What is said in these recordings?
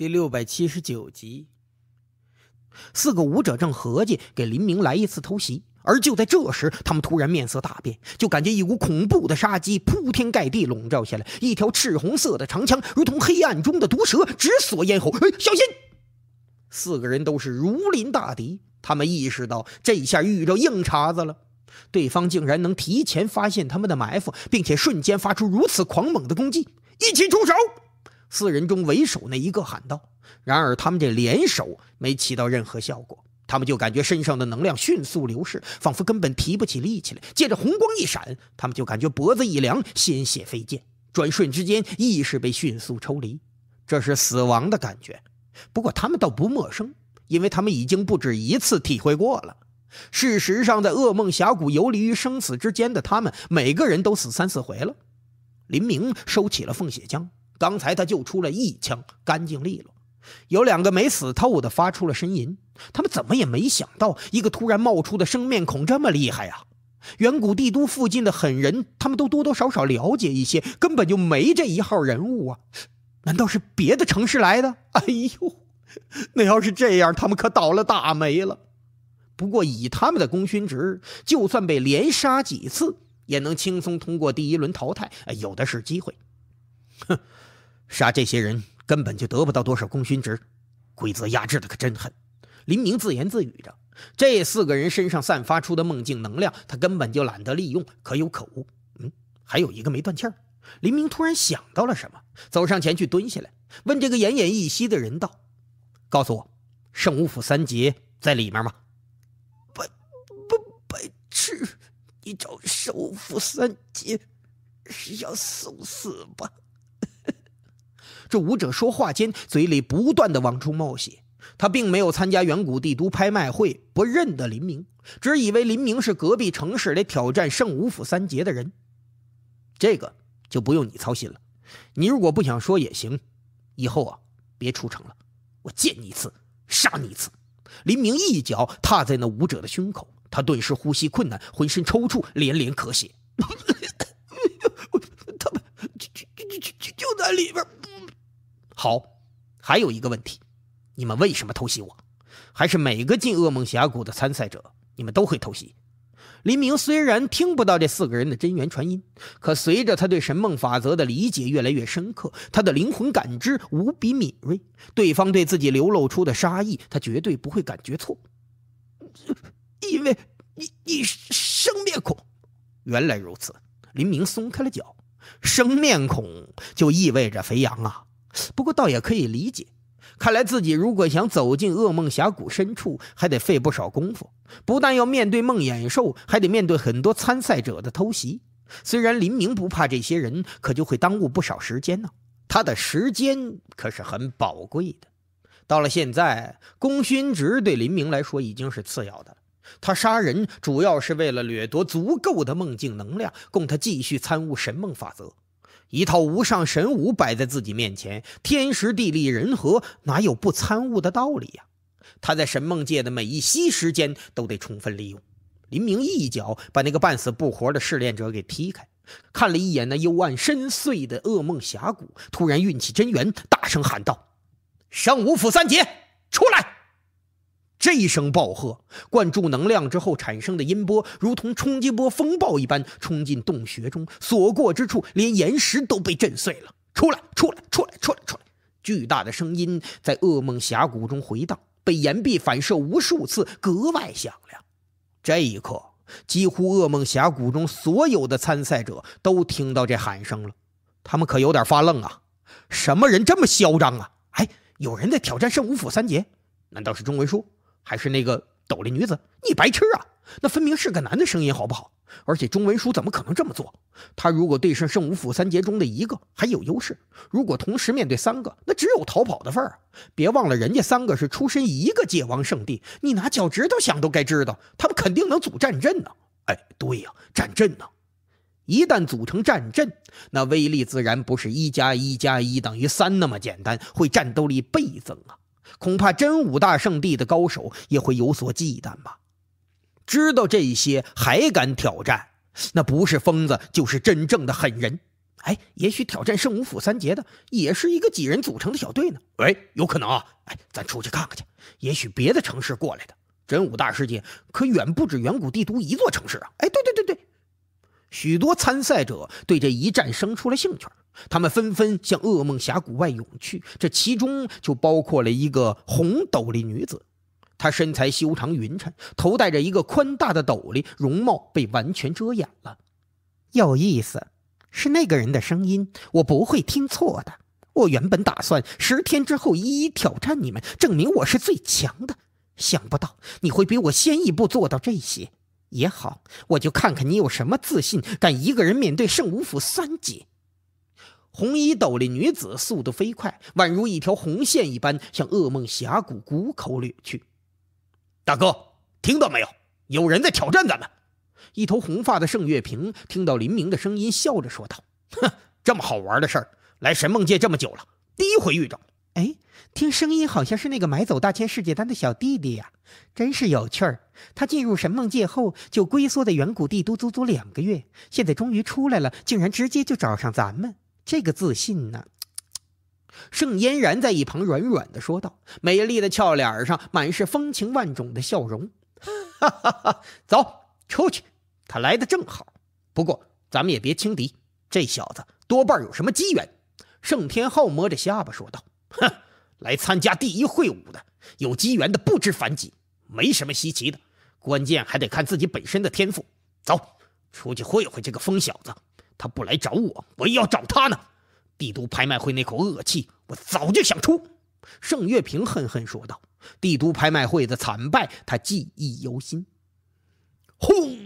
第六百七十九集，四个武者正合计给林明来一次偷袭，而就在这时，他们突然面色大变，就感觉一股恐怖的杀机铺天盖地笼罩下来，一条赤红色的长枪如同黑暗中的毒蛇，直锁咽喉。哎，小心！四个人都是如临大敌，他们意识到这下遇着硬茬子了，对方竟然能提前发现他们的埋伏，并且瞬间发出如此狂猛的攻击，一起出手。四人中为首那一个喊道：“然而他们这联手没起到任何效果，他们就感觉身上的能量迅速流逝，仿佛根本提不起力气来。借着红光一闪，他们就感觉脖子一凉，鲜血飞溅，转瞬之间意识被迅速抽离，这是死亡的感觉。不过他们倒不陌生，因为他们已经不止一次体会过了。事实上，在噩梦峡谷游离于生死之间的他们，每个人都死三四回了。”林明收起了凤血浆。刚才他就出了一枪，干净利落。有两个没死透的发出了呻吟。他们怎么也没想到，一个突然冒出的生面孔这么厉害啊！远古帝都附近的狠人，他们都多多少少了解一些，根本就没这一号人物啊！难道是别的城市来的？哎呦，那要是这样，他们可倒了大霉了。不过以他们的功勋值，就算被连杀几次，也能轻松通过第一轮淘汰，有的是机会。哼。杀这些人根本就得不到多少功勋值，规则压制的可真狠。林明自言自语着，这四个人身上散发出的梦境能量，他根本就懒得利用，可有可无。嗯，还有一个没断气儿。林明突然想到了什么，走上前去蹲下来，问这个奄奄一息的人道：“告诉我，圣武府三杰在里面吗？”白白白痴，你找圣武府三杰是要送死吧？这武者说话间，嘴里不断的往出冒血。他并没有参加远古帝都拍卖会，不认得林明，只以为林明是隔壁城市来挑战圣武府三杰的人。这个就不用你操心了。你如果不想说也行，以后啊，别出城了。我见你一次，杀你一次。林明一脚踏在那武者的胸口，他顿时呼吸困难，浑身抽搐，连连咳血。他们就就就就就就在里边。好，还有一个问题，你们为什么偷袭我？还是每个进噩梦峡谷的参赛者，你们都会偷袭？林明虽然听不到这四个人的真元传音，可随着他对神梦法则的理解越来越深刻，他的灵魂感知无比敏锐，对方对自己流露出的杀意，他绝对不会感觉错。因为你你生面孔，原来如此。林明松开了脚，生面孔就意味着肥羊啊。不过倒也可以理解，看来自己如果想走进噩梦峡谷深处，还得费不少功夫。不但要面对梦魇兽，还得面对很多参赛者的偷袭。虽然林明不怕这些人，可就会耽误不少时间呢。他的时间可是很宝贵的。到了现在，功勋值对林明来说已经是次要的了。他杀人主要是为了掠夺足够的梦境能量，供他继续参悟神梦法则。一套无上神武摆在自己面前，天时地利人和，哪有不参悟的道理呀？他在神梦界的每一息时间都得充分利用。林明一脚把那个半死不活的试炼者给踢开，看了一眼那幽暗深邃的噩梦峡谷，突然运起真元，大声喊道：“圣武府三杰，出来！”这一声暴喝，灌注能量之后产生的音波，如同冲击波风暴一般，冲进洞穴中，所过之处，连岩石都被震碎了。出来，出来，出来，出来，出来！巨大的声音在噩梦峡谷中回荡，被岩壁反射无数次，格外响亮。这一刻，几乎噩梦峡谷中所有的参赛者都听到这喊声了。他们可有点发愣啊，什么人这么嚣张啊？哎，有人在挑战圣武府三杰？难道是钟文叔？还是那个斗笠女子，你白痴啊！那分明是个男的声音，好不好？而且钟文书怎么可能这么做？他如果对上圣武府三杰中的一个，还有优势；如果同时面对三个，那只有逃跑的份儿。别忘了，人家三个是出身一个界王圣地，你拿脚趾头想都该知道，他们肯定能组战阵呢。哎，对呀，战阵呢？一旦组成战阵，那威力自然不是一加一加一等于三那么简单，会战斗力倍增啊。恐怕真武大圣地的高手也会有所忌惮吧？知道这些还敢挑战，那不是疯子就是真正的狠人。哎，也许挑战圣武府三杰的也是一个几人组成的小队呢？喂，有可能啊！哎，咱出去看看去。也许别的城市过来的，真武大世界可远不止远古帝都一座城市啊！哎，对对对对。许多参赛者对这一战生出了兴趣，他们纷纷向噩梦峡谷外涌去。这其中就包括了一个红斗笠女子，她身材修长匀称，头戴着一个宽大的斗笠，容貌被完全遮掩了。有意思，是那个人的声音，我不会听错的。我原本打算十天之后一一挑战你们，证明我是最强的。想不到你会比我先一步做到这些。也好，我就看看你有什么自信，敢一个人面对圣武府三姐。红衣斗笠女子速度飞快，宛如一条红线一般，向噩梦峡谷谷口掠去。大哥，听到没有？有人在挑战咱们。一头红发的盛月平听到林明的声音，笑着说道：“哼，这么好玩的事儿，来神梦界这么久了，第一回遇着。”哎，听声音好像是那个买走大千世界丹的小弟弟呀，真是有趣儿。他进入神梦界后就龟缩在远古帝都足足两个月，现在终于出来了，竟然直接就找上咱们，这个自信呢？盛嫣然在一旁软软的说道，美丽的俏脸上满是风情万种的笑容。哈哈哈，走，出去，他来的正好。不过咱们也别轻敌，这小子多半有什么机缘。盛天后摸着下巴说道。哼，来参加第一会武的，有机缘的不知凡几，没什么稀奇的。关键还得看自己本身的天赋。走，出去会会这个疯小子。他不来找我，我也要找他呢。帝都拍卖会那口恶气，我早就想出。盛月平恨恨说道：“帝都拍卖会的惨败，他记忆犹新。”轰！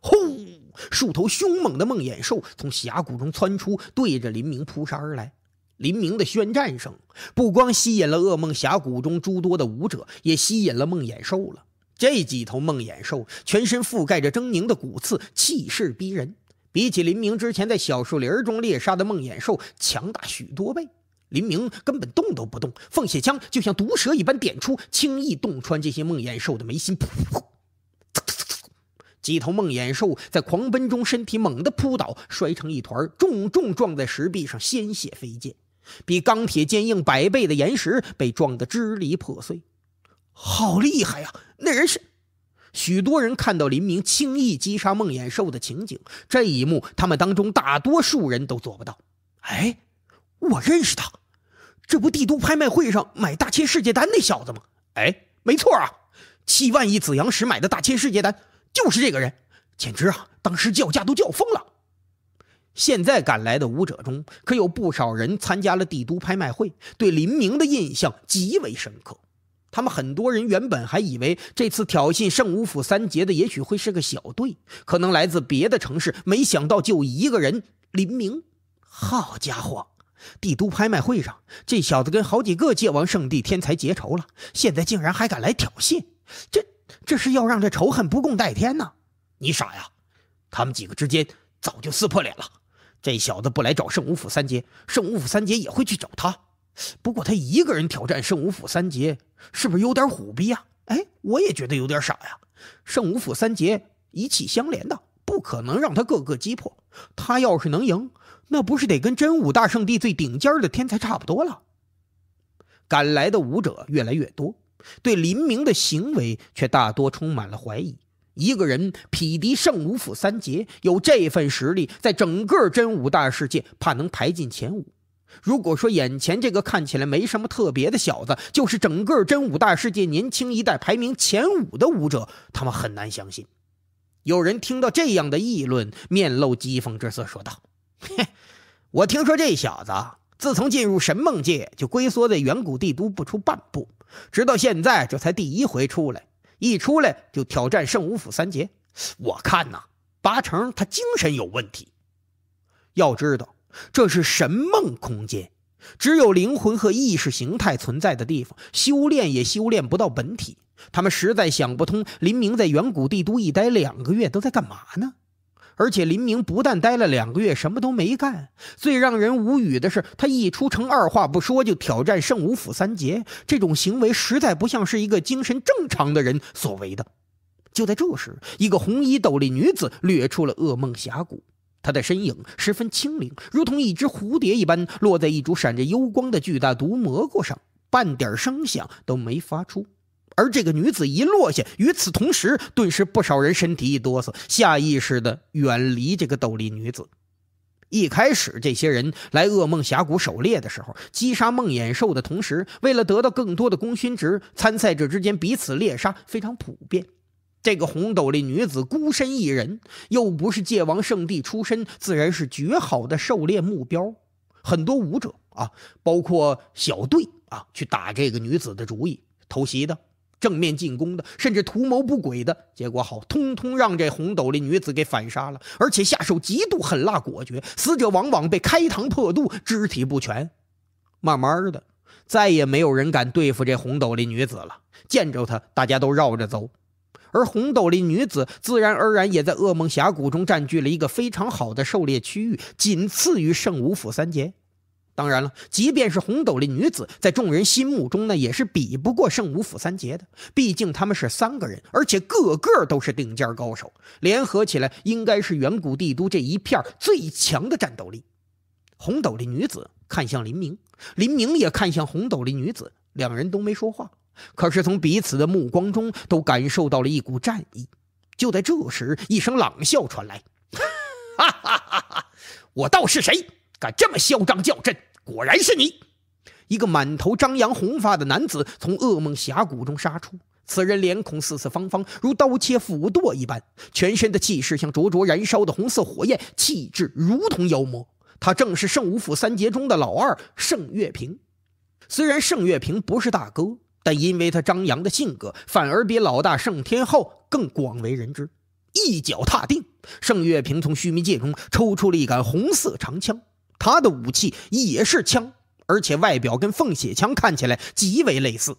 轰！数头凶猛的梦魇兽从峡谷中窜出，对着林明扑杀而来。林明的宣战声不光吸引了噩梦峡谷中诸多的武者，也吸引了梦魇兽了。这几头梦魇兽全身覆盖着狰狞的骨刺，气势逼人，比起林明之前在小树林中猎杀的梦魇兽强大许多倍。林明根本动都不动，放血枪就像毒蛇一般点出，轻易洞穿这些梦魇兽的眉心。噗噗噗！几头梦魇兽在狂奔中身体猛地扑倒，摔成一团，重重撞在石壁上，鲜血飞溅。比钢铁坚硬百倍的岩石被撞得支离破碎，好厉害呀！那人是……许多人看到林明轻易击杀梦魇兽的情景，这一幕他们当中大多数人都做不到。哎，我认识他，这不帝都拍卖会上买大千世界丹那小子吗？哎，没错啊，七万亿紫阳石买的大千世界丹就是这个人，简直啊，当时叫价都叫疯了。现在赶来的武者中，可有不少人参加了帝都拍卖会，对林明的印象极为深刻。他们很多人原本还以为这次挑衅圣武府三杰的也许会是个小队，可能来自别的城市，没想到就一个人林明。好家伙，帝都拍卖会上这小子跟好几个界王圣地天才结仇了，现在竟然还敢来挑衅，这这是要让这仇恨不共戴天呢？你傻呀，他们几个之间早就撕破脸了。这小子不来找圣武府三杰，圣武府三杰也会去找他。不过他一个人挑战圣武府三杰，是不是有点虎逼啊？哎，我也觉得有点傻呀。圣武府三杰一气相连的，不可能让他个个击破。他要是能赢，那不是得跟真武大圣地最顶尖的天才差不多了？赶来的武者越来越多，对林明的行为却大多充满了怀疑。一个人匹敌圣武府三杰，有这份实力，在整个真武大世界，怕能排进前五。如果说眼前这个看起来没什么特别的小子，就是整个真武大世界年轻一代排名前五的武者，他们很难相信。有人听到这样的议论，面露讥讽之色，说道：“嘿，我听说这小子自从进入神梦界，就龟缩在远古帝都不出半步，直到现在，这才第一回出来。”一出来就挑战圣武府三杰，我看呐，八成他精神有问题。要知道，这是神梦空间，只有灵魂和意识形态存在的地方，修炼也修炼不到本体。他们实在想不通，林明在远古帝都一待两个月都在干嘛呢？而且林明不但待了两个月，什么都没干。最让人无语的是，他一出城，二话不说就挑战圣武府三杰。这种行为实在不像是一个精神正常的人所为的。就在这时，一个红衣斗笠女子掠出了噩梦峡谷。她的身影十分轻灵，如同一只蝴蝶一般，落在一株闪着幽光的巨大毒蘑菇上，半点声响都没发出。而这个女子一落下，与此同时，顿时不少人身体一哆嗦，下意识的远离这个斗笠女子。一开始，这些人来噩梦峡谷狩猎的时候，击杀梦魇兽的同时，为了得到更多的功勋值，参赛者之间彼此猎杀非常普遍。这个红斗笠女子孤身一人，又不是界王圣地出身，自然是绝好的狩猎目标。很多武者啊，包括小队啊，去打这个女子的主意，偷袭的。正面进攻的，甚至图谋不轨的，结果好，通通让这红斗笠女子给反杀了，而且下手极度狠辣果决，死者往往被开膛破肚，肢体不全。慢慢的，再也没有人敢对付这红斗笠女子了，见着她，大家都绕着走。而红斗笠女子自然而然也在噩梦峡谷中占据了一个非常好的狩猎区域，仅次于圣武府三杰。当然了，即便是红斗笠女子，在众人心目中呢，也是比不过圣武府三杰的。毕竟他们是三个人，而且个个都是顶尖高手，联合起来应该是远古帝都这一片最强的战斗力。红斗笠女子看向林明，林明也看向红斗笠女子，两人都没说话，可是从彼此的目光中都感受到了一股战意。就在这时，一声冷笑传来：“ 哈哈哈哈！我道是谁？”敢这么嚣张叫阵，果然是你！一个满头张扬红发的男子从噩梦峡谷中杀出。此人脸孔四四方方，如刀切斧剁一般，全身的气势像灼灼燃烧的红色火焰，气质如同妖魔。他正是圣武府三杰中的老二盛月平。虽然盛月平不是大哥，但因为他张扬的性格，反而比老大盛天昊更广为人知。一脚踏定，盛月平从须弥界中抽出了一杆红色长枪。他的武器也是枪，而且外表跟凤血枪看起来极为类似。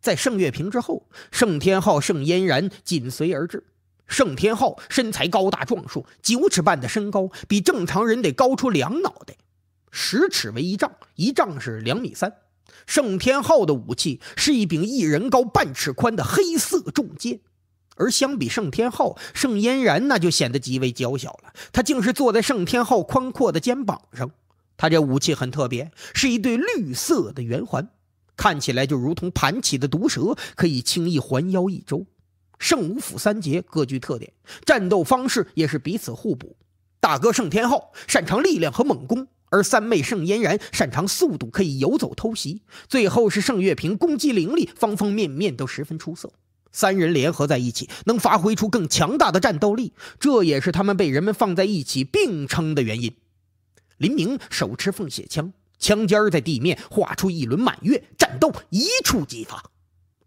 在盛月平之后，盛天浩、盛嫣然紧随而至。盛天浩身材高大壮硕，九尺半的身高比正常人得高出两脑袋。十尺为一丈，一丈是两米三。盛天浩的武器是一柄一人高半尺宽的黑色重剑。而相比盛天昊，盛嫣然那就显得极为娇小了。她竟是坐在盛天昊宽阔的肩膀上。她这武器很特别，是一对绿色的圆环，看起来就如同盘起的毒蛇，可以轻易环腰一周。圣武府三杰各具特点，战斗方式也是彼此互补。大哥盛天昊擅长力量和猛攻，而三妹盛嫣然擅长速度，可以游走偷袭。最后是盛月平，攻击、灵力，方方面面都十分出色。三人联合在一起，能发挥出更强大的战斗力，这也是他们被人们放在一起并称的原因。林明手持凤血枪，枪尖儿在地面画出一轮满月，战斗一触即发。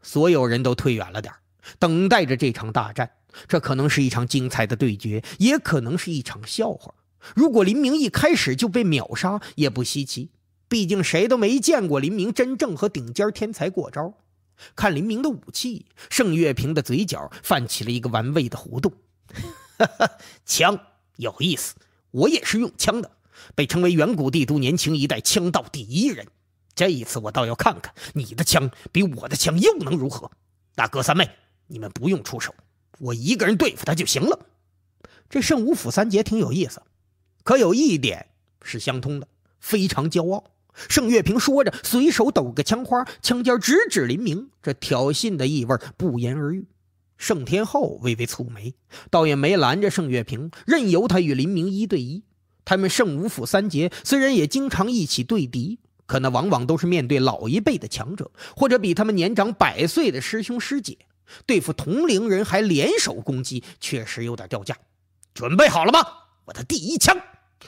所有人都退远了点儿，等待着这场大战。这可能是一场精彩的对决，也可能是一场笑话。如果林明一开始就被秒杀，也不稀奇，毕竟谁都没见过林明真正和顶尖天才过招。看林明的武器，盛月平的嘴角泛起了一个玩味的弧度。枪，有意思，我也是用枪的，被称为远古帝都年轻一代枪道第一人。这一次，我倒要看看你的枪比我的枪又能如何。大哥三妹，你们不用出手，我一个人对付他就行了。这圣武府三杰挺有意思，可有一点是相通的，非常骄傲。盛月平说着，随手抖个枪花，枪尖直指林明，这挑衅的意味不言而喻。盛天浩微微蹙眉，倒也没拦着盛月平，任由他与林明一对一。他们圣武府三杰虽然也经常一起对敌，可那往往都是面对老一辈的强者，或者比他们年长百岁的师兄师姐。对付同龄人还联手攻击，确实有点掉价。准备好了吗？我的第一枪！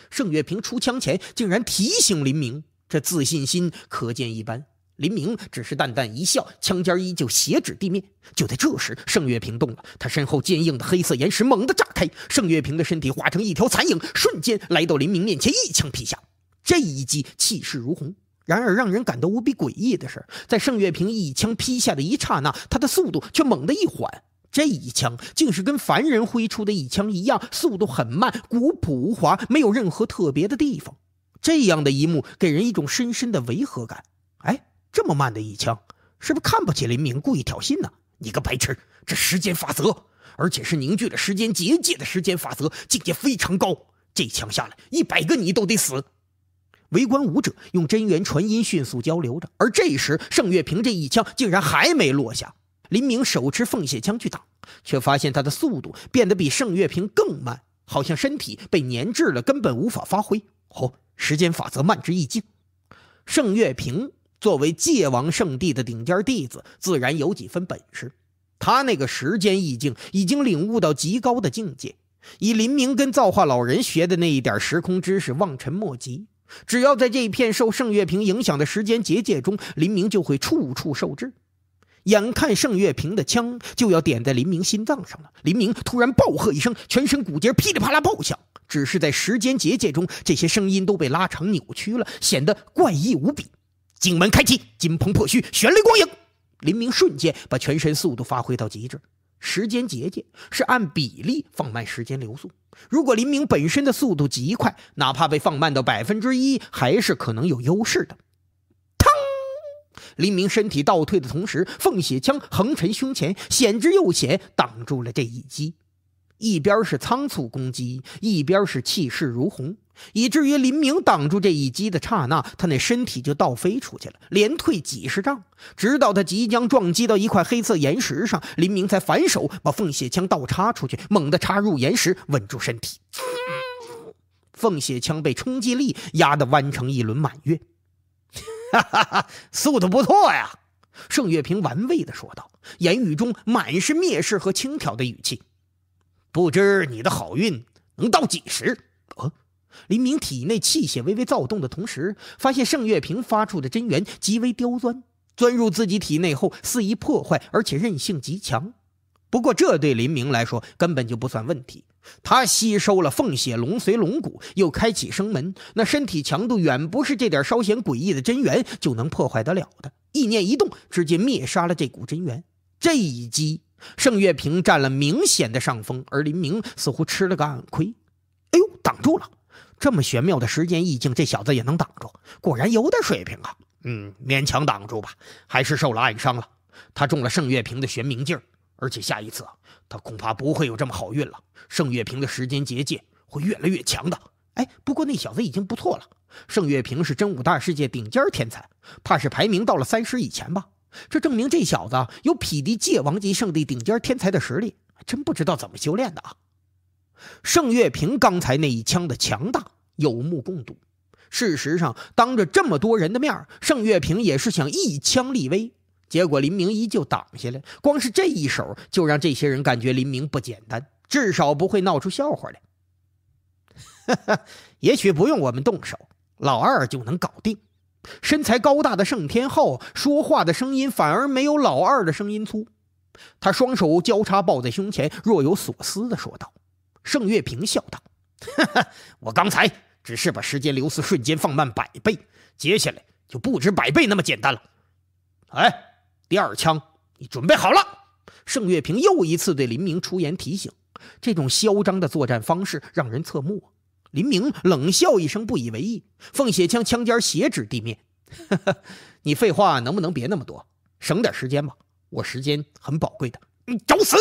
盛月平出枪前，竟然提醒林明。这自信心可见一斑。林明只是淡淡一笑，枪尖依旧斜指地面。就在这时，盛月平动了，他身后坚硬的黑色岩石猛地炸开，盛月平的身体化成一条残影，瞬间来到林明面前，一枪劈下。这一击气势如虹，然而让人感到无比诡异的是，在盛月平一枪劈下的一刹那，他的速度却猛地一缓。这一枪竟是跟凡人挥出的一枪一样，速度很慢，古朴无华，没有任何特别的地方。这样的一幕给人一种深深的违和感。哎，这么慢的一枪，是不是看不起林明故意挑衅呢？你个白痴！这时间法则，而且是凝聚了时间结界的时间法则，境界非常高。这枪下来，一百个你都得死。围观武者用真元传音迅速交流着。而这时，盛月平这一枪竟然还没落下。林明手持凤血枪去挡，却发现他的速度变得比盛月平更慢。好像身体被粘滞了，根本无法发挥。哦，时间法则慢之一境。盛月平作为界王圣地的顶尖弟子，自然有几分本事。他那个时间意境已经领悟到极高的境界，以林明跟造化老人学的那一点时空知识，望尘莫及。只要在这一片受盛月平影响的时间结界中，林明就会处处受制。眼看盛月平的枪就要点在林明心脏上了，林明突然暴喝一声，全身骨节噼里啪啦爆响。只是在时间结界中，这些声音都被拉长扭曲了，显得怪异无比。经门开启，金鹏破虚，玄雷光影。林明瞬间把全身速度发挥到极致。时间结界是按比例放慢时间流速，如果林明本身的速度极快，哪怕被放慢到百分之一，还是可能有优势的。黎明身体倒退的同时，凤血枪横沉胸前，险之又险挡住了这一击。一边是仓促攻击，一边是气势如虹，以至于黎明挡住这一击的刹那，他那身体就倒飞出去了，连退几十丈，直到他即将撞击到一块黑色岩石上，黎明才反手把凤血枪倒插出去，猛地插入岩石，稳住身体。凤血枪被冲击力压得弯成一轮满月。哈，速度不错呀，盛月平玩味的说道，言语中满是蔑视和轻佻的语气。不知你的好运能到几时？哦，林明体内气血微微躁动的同时，发现盛月平发出的真元极为刁钻，钻入自己体内后肆意破坏，而且韧性极强。不过这对林明来说根本就不算问题。他吸收了凤血、龙髓、龙骨，又开启生门，那身体强度远不是这点稍显诡异的真元就能破坏得了的。意念一动，直接灭杀了这股真元。这一击，盛月平占了明显的上风，而林明似乎吃了个暗亏。哎呦，挡住了！这么玄妙的时间意境，这小子也能挡住，果然有点水平啊。嗯，勉强挡住吧，还是受了暗伤了。他中了盛月平的玄冥劲儿。而且下一次，他恐怕不会有这么好运了。盛月平的时间结界会越来越强的。哎，不过那小子已经不错了。盛月平是真武大世界顶尖天才，怕是排名到了三十以前吧？这证明这小子有匹敌界王级圣地顶尖天才的实力，真不知道怎么修炼的啊！盛月平刚才那一枪的强大，有目共睹。事实上，当着这么多人的面，盛月平也是想一枪立威。结果林明依旧挡下来，光是这一手就让这些人感觉林明不简单，至少不会闹出笑话来。哈哈，也许不用我们动手，老二就能搞定。身材高大的盛天浩说话的声音反而没有老二的声音粗，他双手交叉抱在胸前，若有所思地说道。盛月平笑道：“哈哈，我刚才只是把时间流速瞬间放慢百倍，接下来就不止百倍那么简单了。”哎。第二枪，你准备好了？盛月平又一次对林明出言提醒，这种嚣张的作战方式让人侧目。林明冷笑一声，不以为意，凤血枪枪尖斜指地面。你废话能不能别那么多，省点时间吧，我时间很宝贵的。你找死！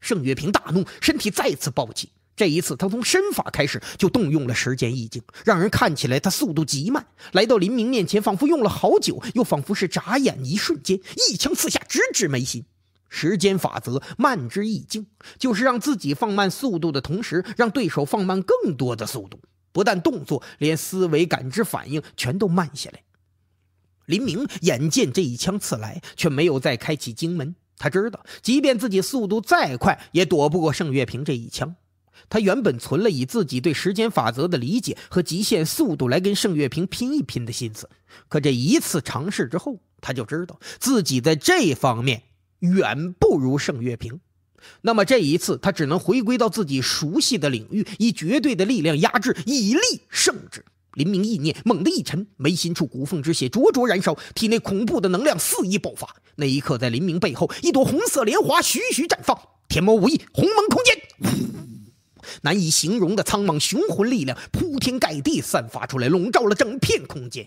盛月平大怒，身体再次暴起。这一次，他从身法开始就动用了时间意境，让人看起来他速度极慢。来到林明面前，仿佛用了好久，又仿佛是眨眼一瞬间，一枪刺下，直指眉心。时间法则，慢之意境，就是让自己放慢速度的同时，让对手放慢更多的速度。不但动作，连思维、感知、反应全都慢下来。林明眼见这一枪刺来，却没有再开启经门。他知道，即便自己速度再快，也躲不过盛月平这一枪。他原本存了以自己对时间法则的理解和极限速度来跟盛月平拼一拼的心思，可这一次尝试之后，他就知道自己在这方面远不如盛月平。那么这一次，他只能回归到自己熟悉的领域，以绝对的力量压制，以力胜之。林明意念猛地一沉，眉心处骨缝之血灼灼燃烧，体内恐怖的能量肆意爆发。那一刻，在林明背后，一朵红色莲花徐徐绽放。天魔武艺，鸿蒙空间。难以形容的苍茫雄浑力量铺天盖地散发出来，笼罩了整片空间。